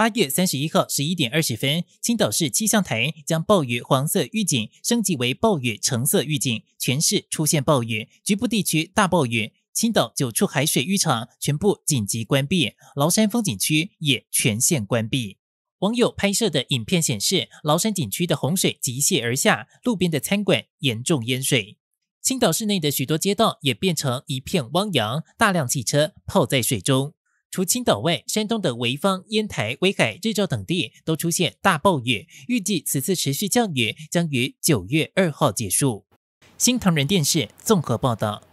八月三十一号十一点二十分，青岛市气象台将暴雨黄色预警升级为暴雨橙色预警，全市出现暴雨，局部地区大暴雨。青岛九处海水浴场全部紧急关闭，崂山风景区也全线关闭。网友拍摄的影片显示，崂山景区的洪水急泻而下，路边的餐馆严重淹水。青岛市内的许多街道也变成一片汪洋，大量汽车泡在水中。除青岛外，山东的潍坊、烟台、威海、日照等地都出现大暴雨。预计此次持续降雨将于九月二号结束。新唐人电视综合报道。